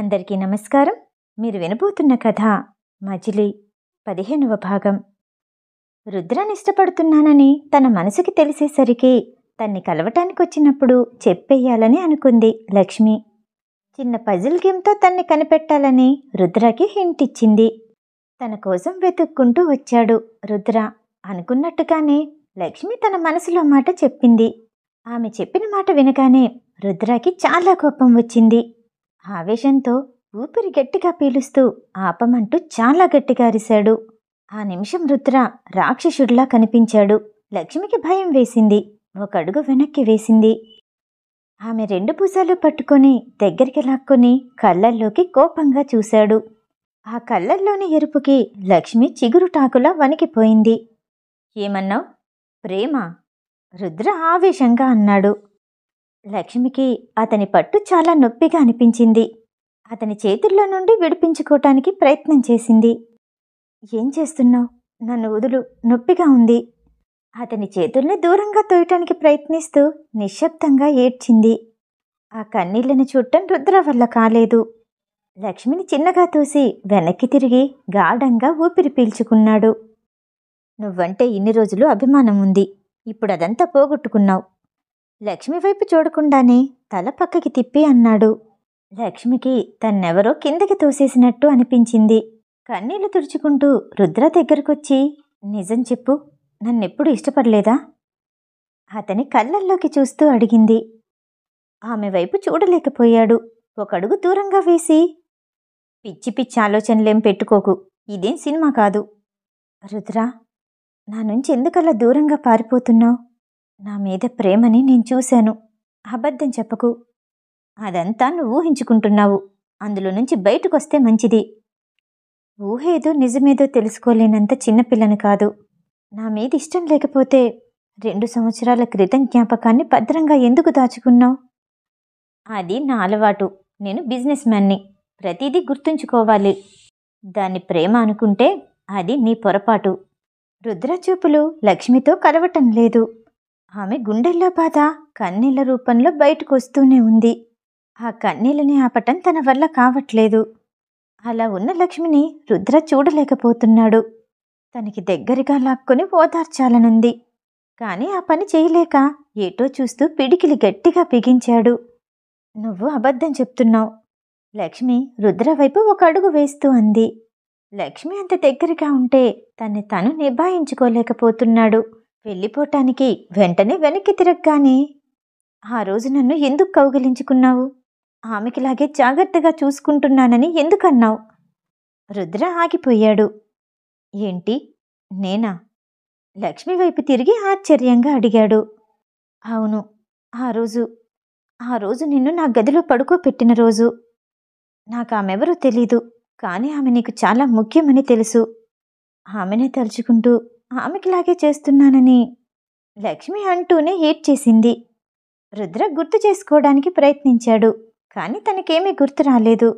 అందరికీ నమస్కారం మీరు వినబోతున్న కథ మజిలి పదిహేనవ భాగం రుద్రాన్ని ఇష్టపడుతున్నానని తన మనసుకి తెలిసేసరికి తన్ని కలవటానికి వచ్చినప్పుడు చెప్పేయాలని అనుకుంది లక్ష్మి చిన్న పజిల్ గేమ్తో తన్ని కనిపెట్టాలని రుద్రకి హింట్ ఇచ్చింది తన కోసం వెతుక్కుంటూ వచ్చాడు రుద్ర అనుకున్నట్టుగానే లక్ష్మి తన మనసులో మాట చెప్పింది ఆమె చెప్పిన మాట వినగానే రుద్రకి చాలా కోపం వచ్చింది ఆవేశంతో ఊపిరి గట్టిగా పీలుస్తూ ఆపమంటూ చాలా గట్టిగా అరిశాడు ఆ నిమిషం రుద్ర రాక్షసుడిలా కనిపించాడు లక్ష్మికి భయం వేసింది ఒక అడుగు వెనక్కి వేసింది ఆమె రెండు పూసాలు పట్టుకొని దగ్గరికి లాక్కొని కళ్ళల్లోకి కోపంగా చూశాడు ఆ కళ్ళల్లోని ఎరుపుకి లక్ష్మి చిగురుటాకులా వణికిపోయింది ఏమన్నావు ప్రేమ రుద్ర ఆవేశంగా అన్నాడు లక్ష్మికి అతని పట్టు చాలా నొప్పిగా అనిపించింది అతని చేతుల్లో నుండి విడిపించుకోవటానికి ప్రయత్నం చేసింది ఏం చేస్తున్నావు నన్ను వదులు నొప్పిగా ఉంది అతని చేతుల్ని దూరంగా తోయటానికి ప్రయత్నిస్తూ నిశ్శబ్దంగా ఏడ్చింది ఆ కన్నీళ్లను చుట్టం రుద్ర వల్ల కాలేదు లక్ష్మిని చిన్నగా తూసి వెనక్కి తిరిగి గాఢంగా ఊపిరి పీల్చుకున్నాడు నువ్వంటే ఇన్ని రోజులు అభిమానం ఉంది ఇప్పుడు అదంతా పోగొట్టుకున్నావు లక్ష్మి వైపు చూడకుండానే తల పక్కకి తిప్పి అన్నాడు లక్ష్మికి తన్నెవరో కిందకి తోసేసినట్టు అనిపించింది కన్నీళ్లు తుడుచుకుంటూ రుద్ర దగ్గరకొచ్చి నిజం చెప్పు నన్నెప్పుడు ఇష్టపడలేదా అతని కళ్ళల్లోకి చూస్తూ అడిగింది ఆమె వైపు చూడలేకపోయాడు ఒకడుగు దూరంగా వేసి పిచ్చి పిచ్చి ఆలోచనలేం పెట్టుకోకు ఇదేం సినిమా కాదు రుద్ర నా నుంచి ఎందుకలా దూరంగా పారిపోతున్నావు నా మీద ప్రేమని నేను చూశాను అబద్ధం చెప్పకు అదంతా నువ్వు ఊహించుకుంటున్నావు అందులో నుంచి బయటకొస్తే మంచిది ఊహేదో నిజమేదో తెలుసుకోలేనంత చిన్నపిల్లని కాదు నా మీద ఇష్టం లేకపోతే రెండు సంవత్సరాల క్రితం జ్ఞాపకాన్ని భద్రంగా ఎందుకు దాచుకున్నావు అది నా అలవాటు నేను బిజినెస్ మ్యాన్ని ప్రతిదీ గుర్తుంచుకోవాలి దాన్ని ప్రేమ అనుకుంటే అది నీ పొరపాటు రుద్రచూపులు లక్ష్మితో కలవటం లేదు ఆమె గుండెల్లో బాధ కన్నీళ్ల రూపంలో బయటకు వస్తూనే ఉంది ఆ కన్నీళ్ళని ఆపటం తన వల్ల కావట్లేదు అలా ఉన్న లక్ష్మిని రుద్ర చూడలేకపోతున్నాడు తనకి దగ్గరగా లాక్కొని ఓదార్చాలనుంది కానీ ఆ పని చేయలేక ఏటో చూస్తూ పిడికిలి గట్టిగా పిగించాడు నువ్వు అబద్ధం చెప్తున్నావు లక్ష్మి రుద్ర వైపు ఒక అడుగు వేస్తూ అంది లక్ష్మి అంత దగ్గరగా ఉంటే తన్ని తను నిభాయించుకోలేకపోతున్నాడు వెళ్ళిపోటానికి వెంటనే వెనక్కి తిరగగానే ఆ రోజు నన్ను ఎందుకు కౌగిలించుకున్నావు ఆమెకిలాగే జాగ్రత్తగా చూసుకుంటున్నానని ఎందుకన్నావు రుద్ర ఆగిపోయాడు ఏంటి నేనా లక్ష్మి వైపు తిరిగి ఆశ్చర్యంగా అడిగాడు అవును ఆ రోజు ఆ రోజు నిన్ను నా గదిలో పడుకోపెట్టిన రోజు నాకు తెలీదు కానీ ఆమె నీకు చాలా ముఖ్యమని తెలుసు ఆమెనే తలుచుకుంటూ ఆమెకిలాగే చేస్తున్నానని లక్ష్మి అంటూనే ఏడ్ చేసింది రుద్ర గుర్తు చేసుకోవడానికి ప్రయత్నించాడు కానీ తనకేమీ గుర్తు రాలేదు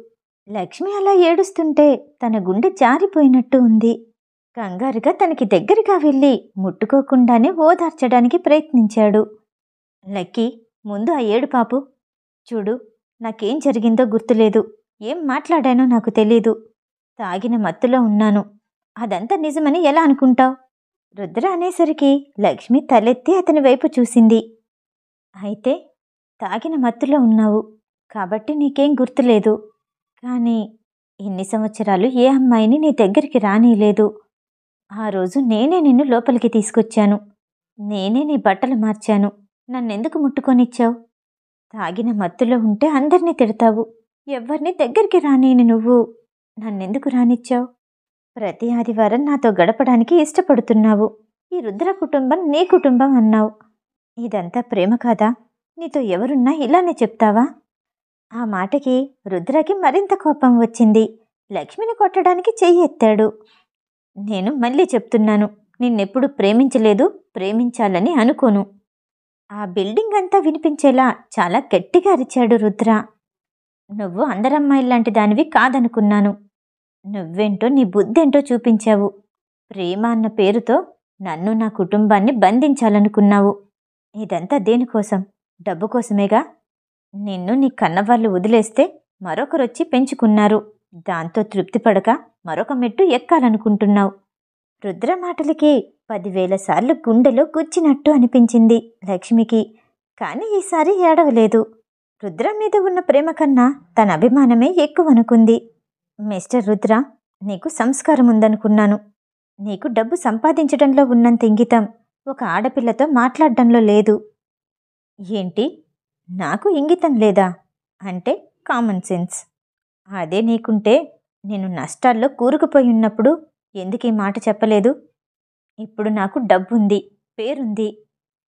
లక్ష్మి అలా ఏడుస్తుంటే తన గుండె జారిపోయినట్టు ఉంది కంగారుగా తనకి దగ్గరగా వెళ్ళి ముట్టుకోకుండానే ఓదార్చడానికి ప్రయత్నించాడు లక్కీ ముందు ఆ ఏడు పాపు చూడు నాకేం జరిగిందో గుర్తులేదు ఏం మాట్లాడానో నాకు తెలీదు తాగిన మత్తులో ఉన్నాను అదంతా నిజమని ఎలా అనుకుంటావు రుద్ర అనేసరికి లక్ష్మి తలెత్తి అతని వైపు చూసింది అయితే తాగిన మత్తులో ఉన్నావు కాబట్టి నీకేం గుర్తులేదు కానీ ఎన్ని సంవత్సరాలు ఏ అమ్మాయిని నీ దగ్గరికి రానీలేదు ఆ రోజు నేనే నిన్ను లోపలికి తీసుకొచ్చాను నేనే నీ బట్టలు మార్చాను నన్నెందుకు ముట్టుకొనిచ్చావు తాగిన మత్తులో ఉంటే అందరినీ తిడతావు ఎవరిని దగ్గరికి రానీని నువ్వు నన్నెందుకు రానిచ్చావు ప్రతి ఆదివారం నాతో గడపడానికి ఇష్టపడుతున్నావు ఈ రుద్ర కుటుంబం నీ కుటుంబం అన్నావు ఇదంతా ప్రేమ కాదా నీతో ఎవరున్నా ఇలానే చెప్తావా ఆ మాటకి రుద్రకి మరింత కోపం వచ్చింది లక్ష్మిని కొట్టడానికి చెయ్యి ఎత్తాడు నేను మళ్ళీ చెప్తున్నాను నిన్నెప్పుడు ప్రేమించలేదు ప్రేమించాలని అనుకోను ఆ బిల్డింగ్ అంతా వినిపించేలా చాలా గట్టిగా అరిచాడు రుద్ర నువ్వు అందరమ్మాయిలాంటి దానివి కాదనుకున్నాను నువ్వేంటో నీ బుద్ధేంటో చూపించావు ప్రేమ అన్న పేరుతో నన్ను నా కుటుంబాన్ని బంధించాలనుకున్నావు ఇదంతా దేనికోసం డబ్బు కోసమేగా నిన్ను నీ కన్నవాళ్ళు వదిలేస్తే మరొకరొచ్చి పెంచుకున్నారు దాంతో తృప్తి పడక మరొక మెట్టు ఎక్కాలనుకుంటున్నావు రుద్ర మాటలకి పదివేల సార్లు గుండెలో గుచ్చినట్టు అనిపించింది లక్ష్మికి కానీ ఈసారి ఏడవలేదు రుద్రం మీద ఉన్న ప్రేమ కన్నా తన అభిమానమే ఎక్కువ అనుకుంది మిస్టర్ రుద్ర నీకు సంస్కారం ఉందనుకున్నాను నీకు డబ్బు సంపాదించడంలో ఉన్నంత ఇంగితం ఒక ఆడపిల్లతో మాట్లాడడంలో లేదు ఏంటి నాకు ఇంగితం లేదా అంటే కామన్ సెన్స్ అదే నీకుంటే నేను నష్టాల్లో కూరుకుపోయి ఉన్నప్పుడు ఎందుకు ఈ మాట చెప్పలేదు ఇప్పుడు నాకు డబ్బుంది పేరుంది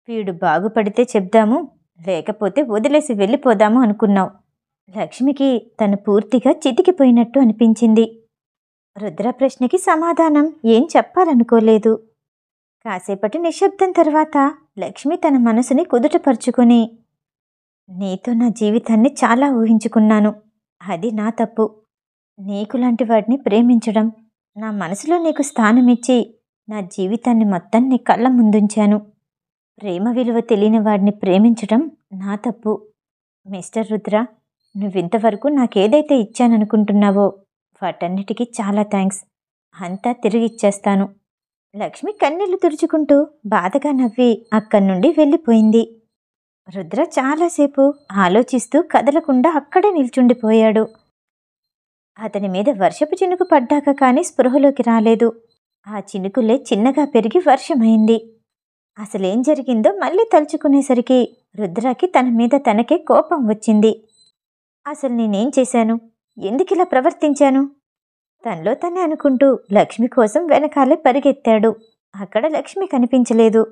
వీడు బాగుపడితే చెప్దాము లేకపోతే వదిలేసి వెళ్ళిపోదాము అనుకున్నావు లక్ష్మికి తను పూర్తిగా చితికిపోయినట్టు అనిపించింది రుద్ర ప్రశ్నకి సమాధానం ఏం చెప్పాలనుకోలేదు కాసేపటి నిశ్శబ్దం తర్వాత లక్ష్మి తన మనసుని కుదుటపరుచుకుని నీతో నా జీవితాన్ని చాలా ఊహించుకున్నాను అది నా తప్పు నీకు లాంటి వాడిని ప్రేమించడం నా మనసులో నీకు స్థానమిచ్చి నా జీవితాన్ని మొత్తం నీ కళ్ళ ముందుంచాను ప్రేమ విలువ తెలియని వాడిని ప్రేమించడం నా తప్పు మిస్టర్ రుద్ర నువ్వు ఇంతవరకు నాకేదైతే ఇచ్చాననుకుంటున్నావో వాటన్నిటికీ చాలా థ్యాంక్స్ అంతా తిరిగి ఇచ్చేస్తాను లక్ష్మి కన్నీళ్లు తుడుచుకుంటూ బాధగా నవ్వి అక్కడి నుండి వెళ్ళిపోయింది రుద్ర చాలాసేపు ఆలోచిస్తూ కదలకుండా అక్కడే నిల్చుండిపోయాడు అతని మీద వర్షపు చినుకు పడ్డాక కానీ స్పృహలోకి రాలేదు ఆ చినుకులే చిన్నగా పెరిగి వర్షమైంది అసలేం జరిగిందో మళ్ళీ తలుచుకునేసరికి రుద్రాకి తన మీద తనకే కోపం వచ్చింది అసలు నేనేం చేశాను ఎందుకు ఇలా ప్రవర్తించాను తనలో తనే అనుకుంటూ లక్ష్మి కోసం వెనకాలే పరిగెత్తాడు అక్కడ లక్ష్మి కనిపించలేదు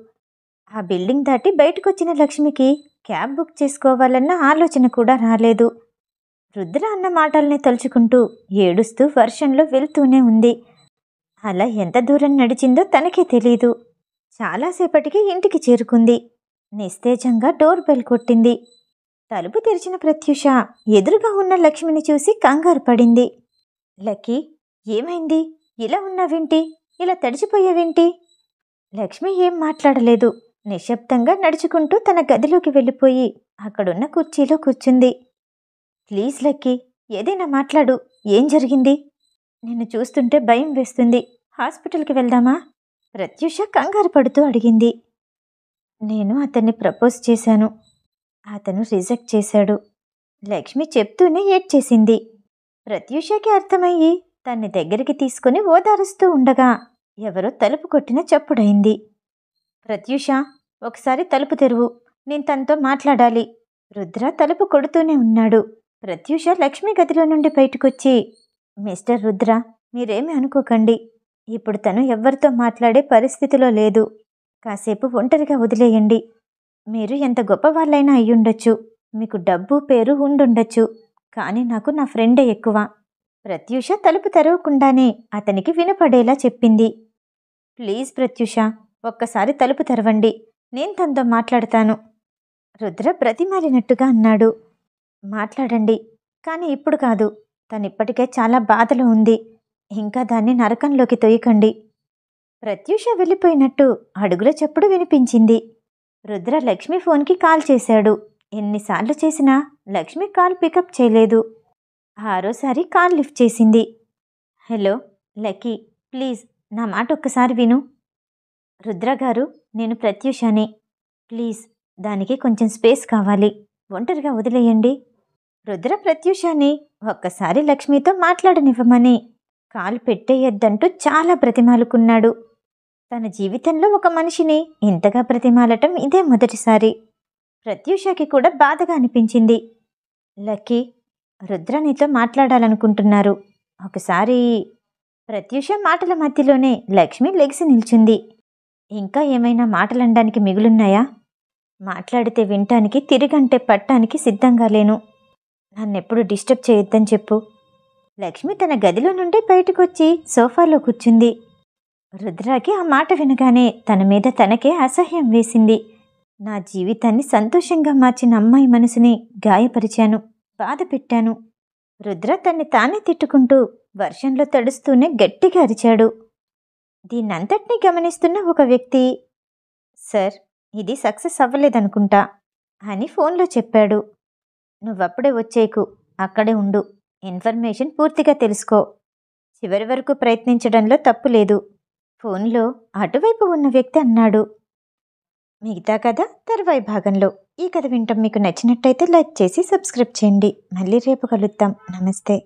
ఆ బిల్డింగ్ దాటి బయటకొచ్చిన లక్ష్మికి క్యాబ్ బుక్ చేసుకోవాలన్న ఆలోచన కూడా రాలేదు రుద్ర అన్న మాటల్ని తలుచుకుంటూ ఏడుస్తూ వర్షంలో వెళ్తూనే ఉంది అలా ఎంత దూరం నడిచిందో తనకే తెలీదు చాలాసేపటికి ఇంటికి చేరుకుంది నిస్తేజంగా డోర్ బెల్ కొట్టింది తలుపు తెరిచిన ప్రత్యూష ఎదురుగా ఉన్న లక్ష్మిని చూసి కంగారు పడింది లక్కీ ఏమైంది ఇలా ఉన్నావేంటి ఇలా తడిచిపోయావేంటి లక్ష్మి ఏం మాట్లాడలేదు నిశ్శబ్దంగా నడుచుకుంటూ తన గదిలోకి వెళ్ళిపోయి అక్కడున్న కుర్చీలో కూర్చుంది ప్లీజ్ లక్కీ ఏదైనా మాట్లాడు ఏం జరిగింది నిన్ను చూస్తుంటే భయం వేస్తుంది హాస్పిటల్కి వెళ్దామా ప్రత్యూష కంగారు పడుతూ అడిగింది నేను అతన్ని ప్రపోజ్ చేశాను అతను రిజెక్ట్ చేశాడు లక్ష్మి చెప్తూనే ఏడ్ చేసింది ప్రత్యూషకి అర్థమయ్యి తన్ని దగ్గరికి తీసుకుని ఓదారుస్తూ ఉండగా ఎవరో తలుపు కొట్టిన చప్పుడైంది ప్రత్యూష ఒకసారి తలుపు తెరువు నేను తనతో మాట్లాడాలి రుద్ర తలుపు కొడుతూనే ఉన్నాడు ప్రత్యూష లక్ష్మి గదిలో నుండి బయటకొచ్చి మిస్టర్ రుద్ర మీరేమి అనుకోకండి ఇప్పుడు తను ఎవరితో మాట్లాడే పరిస్థితిలో లేదు కాసేపు ఒంటరిగా వదిలేయండి మీరు ఎంత గొప్పవాళ్ళైనా అయ్యుండొచ్చు మీకు డబ్బు పేరు ఉండుండొచ్చు కానీ నాకు నా ఫ్రెండే ఎక్కువ ప్రత్యూష తలుపు తెరవకుండానే అతనికి వినపడేలా చెప్పింది ప్లీజ్ ప్రత్యూష ఒక్కసారి తలుపు తెరవండి నేను తనతో మాట్లాడతాను రుద్ర బ్రతిమాలినట్టుగా అన్నాడు మాట్లాడండి కానీ ఇప్పుడు కాదు తనిప్పటికే చాలా బాధలో ఉంది ఇంకా దాన్ని నరకంలోకి తొయ్యకండి ప్రత్యూష వెళ్ళిపోయినట్టు అడుగుల చప్పుడు వినిపించింది రుద్ర లక్ష్మి ఫోన్కి కాల్ చేశాడు ఎన్నిసార్లు చేసినా లక్ష్మి కాల్ పికప్ చేయలేదు ఆరోసారి కాల్ లిఫ్ట్ చేసింది హలో లక్కీ ప్లీజ్ నా మాట ఒక్కసారి విను రుద్ర గారు నేను ప్రత్యూషాని ప్లీజ్ దానికి కొంచెం స్పేస్ కావాలి ఒంటరిగా వదిలేయండి రుద్ర ప్రత్యూషాన్ని ఒక్కసారి లక్ష్మితో మాట్లాడనివ్వమని కాలు పెట్టేయద్దంటూ చాలా బ్రతిమాలుకున్నాడు తన జీవితంలో ఒక మనిషిని ఇంతగా ప్రతిమాలటం ఇదే మొదటిసారి ప్రత్యూషకి కూడా బాధగా అనిపించింది లక్కీ రుద్రనితో మాట్లాడాలనుకుంటున్నారు ఒకసారి ప్రత్యూష మాటల మధ్యలోనే లక్ష్మి లెగిసి నిల్చుంది ఇంకా ఏమైనా మాటలనడానికి మిగులున్నాయా మాట్లాడితే వినటానికి తిరిగంటే పట్టానికి సిద్ధంగా లేను నన్నెప్పుడు డిస్టర్బ్ చేయొద్దని చెప్పు లక్ష్మి తన గదిలో నుండి బయటకొచ్చి సోఫాలో కూర్చుంది రుద్రాకి ఆ మాట వినగానే తన మీద తనకే అసహ్యం వేసింది నా జీవితాన్ని సంతోషంగా మార్చిన అమ్మాయి మనసుని గాయపరిచాను బాధ పెట్టాను రుద్ర తన్ని తానే తిట్టుకుంటూ వర్షంలో తడుస్తూనే గట్టిగా అరిచాడు దీన్నంతటినీ గమనిస్తున్న ఒక వ్యక్తి సార్ ఇది సక్సెస్ అవ్వలేదనుకుంటా అని ఫోన్లో చెప్పాడు నువ్వప్పుడే వచ్చేకు అక్కడే ఉండు ఇన్ఫర్మేషన్ పూర్తిగా తెలుసుకో చివరి వరకు ప్రయత్నించడంలో తప్పు లేదు ఫోన్లో అటువైపు ఉన్న వ్యక్తి అన్నాడు మిగతా కథ తర్వాయి భాగంలో ఈ కథ వింటాం మీకు నచ్చినట్టయితే లైక్ చేసి సబ్స్క్రైబ్ చేయండి మళ్ళీ రేపు కలుద్దాం నమస్తే